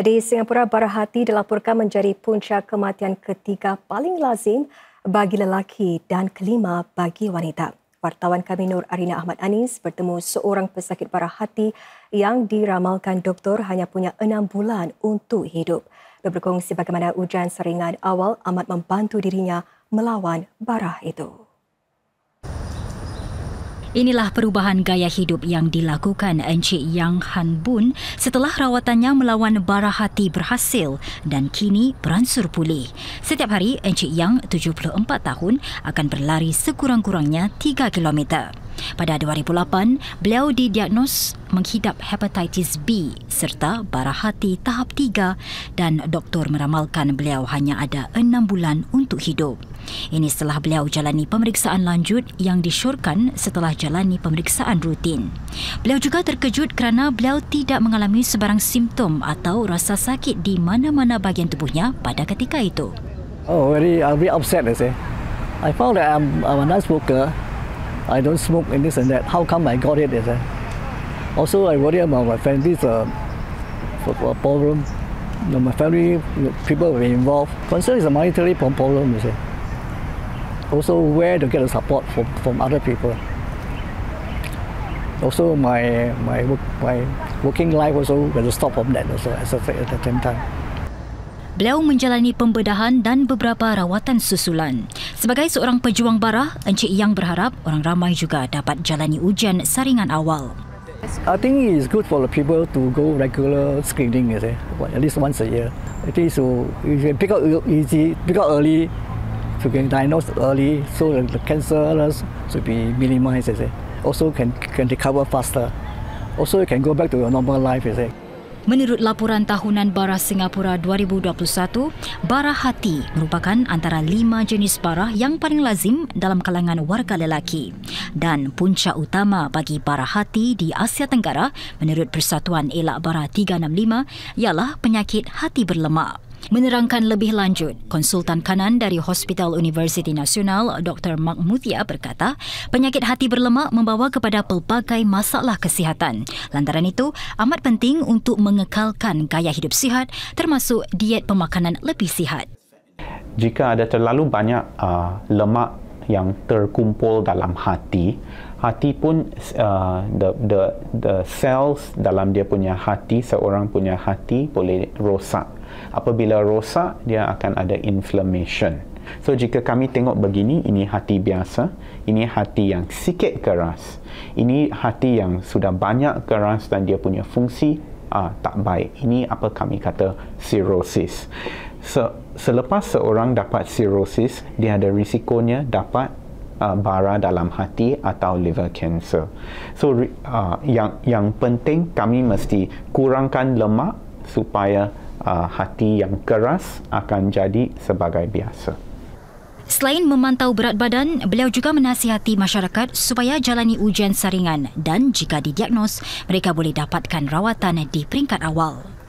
Di Singapura, bara hati dilaporkan menjadi puncak kematian ketiga paling lazim bagi lelaki dan kelima bagi wanita. Wartawan kami Nur Arina Ahmad Anis bertemu seorang pesakit parah hati yang diramalkan doktor hanya punya enam bulan untuk hidup. Berkongsi bagaimana ujian seringan awal amat membantu dirinya melawan bara itu. Inilah perubahan gaya hidup yang dilakukan Encik Yang Han Bun setelah rawatannya melawan barah hati berhasil dan kini beransur pulih. Setiap hari, Encik Yang, 74 tahun, akan berlari sekurang-kurangnya 3 km. Pada 2008, beliau didiagnos menghidap hepatitis B serta barah hati tahap 3 dan doktor meramalkan beliau hanya ada 6 bulan untuk hidup. Ini setelah beliau jalani pemeriksaan lanjut yang disyorkan setelah jalani pemeriksaan rutin. Beliau juga terkejut kerana beliau tidak mengalami sebarang simptom atau rasa sakit di mana-mana bahagian tubuhnya pada ketika itu. Oh, very, I'm very upset. I say, I found that I'm, I'm a nice smoker I don't smoke in this and that. How come I got it? I say. Also, I worry about my family's uh, problem. You know, my family, people were involved. Concern is a monetary problem. You say also where to get the support from, from other people. Also, my my work, my working life also got to stop from that also as a at the same time. Beliau menjalani pembedahan dan beberapa rawatan susulan. Sebagai seorang pejuang bara, Encik Yang berharap orang ramai juga dapat jalani ujian saringan awal. I think it's good for the people to go regular screening, you say, at least once a year. I think so. If you pick up easy, pick up early, to be diagnosed early so the cancer illness to be minimized, is it? Also can can recover faster. Also you can go back to your normal life, is it? Menurut laporan tahunan Bara Singapura 2021, bara hati merupakan antara lima jenis bara yang paling lazim dalam kalangan warga lelaki. Dan punca utama bagi bara hati di Asia Tenggara menurut Persatuan Elak Bara 365 ialah penyakit hati berlemak. Menerangkan lebih lanjut, konsultan kanan dari Hospital Universiti Nasional Dr. Mark Mutia berkata, penyakit hati berlemak membawa kepada pelbagai masalah kesihatan. Lantaran itu, amat penting untuk mengekalkan gaya hidup sihat termasuk diet pemakanan lebih sihat. Jika ada terlalu banyak uh, lemak yang terkumpul dalam hati hati pun uh, the the the cells dalam dia punya hati seorang punya hati boleh rosak apabila rosak dia akan ada inflammation so jika kami tengok begini ini hati biasa ini hati yang sikit keras ini hati yang sudah banyak keras dan dia punya fungsi uh, tak baik ini apa kami kata cirrhosis se- selepas seorang dapat sirosis, dia ada risikonya dapat uh, bara dalam hati atau liver cancer. So uh, yang yang penting kami mesti kurangkan lemak supaya uh, hati yang keras akan jadi sebagai biasa. Selain memantau berat badan, beliau juga menasihati masyarakat supaya jalani ujian saringan dan jika didiagnos, mereka boleh dapatkan rawatan di peringkat awal.